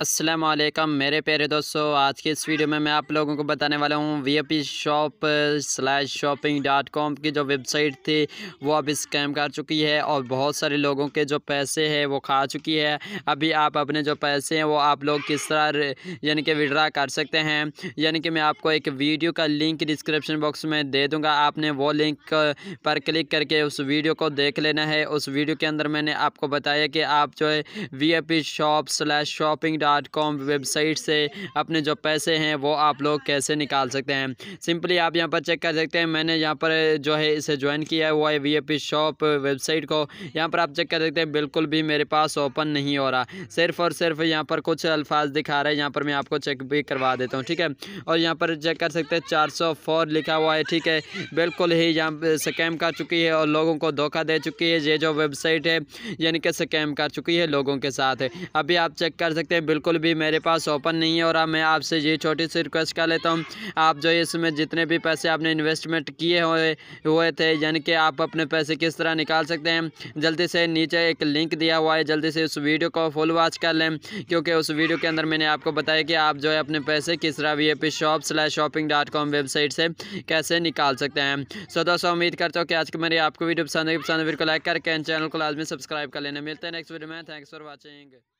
असलकम मेरे प्यारे दोस्तों आज के इस वीडियो में मैं आप लोगों को बताने वाला हूँ V P shop slash shopping dot com की जो वेबसाइट थी वो अब स्कैम कर चुकी है और बहुत सारे लोगों के जो पैसे हैं वो खा चुकी है अभी आप अपने जो पैसे हैं वो आप लोग किस तरह यानी कि विड्रा कर सकते हैं यानी कि मैं आपको एक वीडियो का लिंक डिस्क्रिप्शन बॉक्स में दे दूँगा आपने वो लिंक पर क्लिक करके उस वीडियो को देख लेना है उस वीडियो के अंदर मैंने आपको बताया कि आप जो है V P shop slash shopping dot com website से अपने जो पैसे हैं वो आप लोग कैसे निकाल सकते हैं सिंपली आप यहाँ पर चेक कर सकते हैं मैंने यहाँ पर जो है इसे ज्वाइन किया है वो है वी शॉप वेबसाइट को यहाँ पर आप चेक कर सकते हैं बिल्कुल भी मेरे पास ओपन नहीं हो रहा सिर्फ और सिर्फ यहाँ पर कुछ अल्फाज दिखा रहे हैं यहाँ पर मैं आपको चेक भी करवा देता हूँ ठीक है और यहाँ पर चेक कर सकते हैं चार लिखा हुआ है ठीक है बिल्कुल ही यहाँ स्कैम कर चुकी है और लोगों को धोखा दे चुकी है ये जो वेबसाइट है यानी कि स्कैम कर चुकी है लोगों के साथ अभी आप चेक कर सकते हैं बिल्कुल भी मेरे पास ओपन नहीं है और अब मैं आपसे ये छोटी सी रिक्वेस्ट कर लेता हूँ आप जो इसमें जितने भी पैसे आपने इन्वेस्टमेंट किए हुए हुए थे यानी कि आप अपने पैसे किस तरह निकाल सकते हैं जल्दी से नीचे एक लिंक दिया हुआ है जल्दी से उस वीडियो को फुल वॉच कर लें क्योंकि उस वीडियो के अंदर मैंने आपको बताया कि आप जो है अपने पैसे किस तरह V A P shop slash shopping dot com website से कैसे निकाल सकते हैं सो दोस्तों उम्मीद करता हूँ कि आज की मेरी आपको वीडियो पसंद है पसंद वीडियो को लाइक करके चैनल को लाजमी सब्सक्राइब कर लेना मिलते हैं नेक्स्ट वीडियो में थैंक्स फॉर वॉचिंग